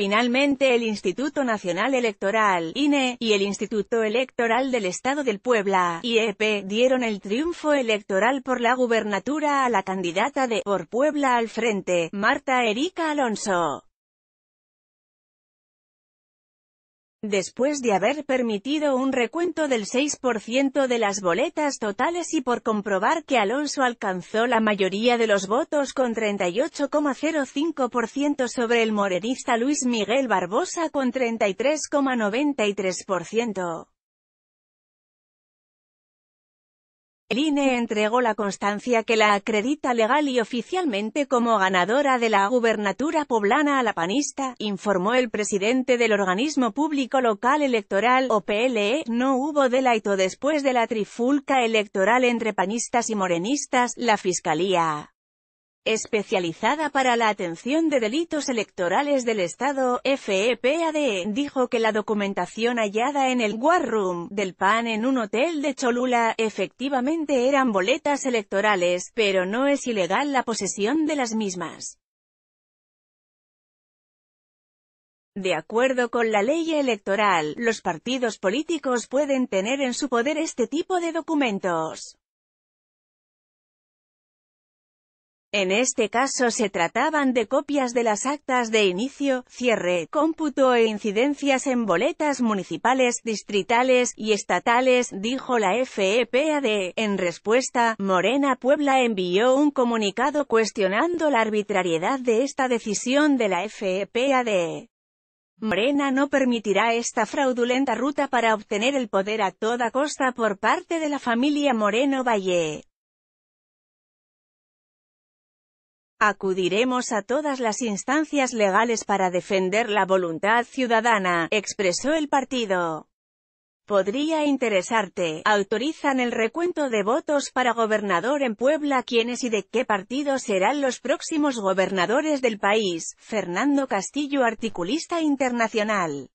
Finalmente el Instituto Nacional Electoral, INE, y el Instituto Electoral del Estado del Puebla, IEP, dieron el triunfo electoral por la gubernatura a la candidata de Por Puebla al Frente, Marta Erika Alonso. Después de haber permitido un recuento del 6% de las boletas totales y por comprobar que Alonso alcanzó la mayoría de los votos con 38,05% sobre el morenista Luis Miguel Barbosa con 33,93%. El INE entregó la constancia que la acredita legal y oficialmente como ganadora de la gubernatura poblana a la panista, informó el presidente del organismo público local electoral, O.P.L.E. no hubo delaito después de la trifulca electoral entre panistas y morenistas, la fiscalía especializada para la atención de delitos electorales del Estado, FEPAD, e, dijo que la documentación hallada en el War Room del PAN en un hotel de Cholula, efectivamente eran boletas electorales, pero no es ilegal la posesión de las mismas. De acuerdo con la ley electoral, los partidos políticos pueden tener en su poder este tipo de documentos. En este caso se trataban de copias de las actas de inicio, cierre, cómputo e incidencias en boletas municipales, distritales y estatales, dijo la FEPAD. En respuesta, Morena Puebla envió un comunicado cuestionando la arbitrariedad de esta decisión de la FEPAD. Morena no permitirá esta fraudulenta ruta para obtener el poder a toda costa por parte de la familia Moreno Valle. Acudiremos a todas las instancias legales para defender la voluntad ciudadana, expresó el partido. Podría interesarte, autorizan el recuento de votos para gobernador en Puebla quiénes y de qué partido serán los próximos gobernadores del país, Fernando Castillo articulista internacional.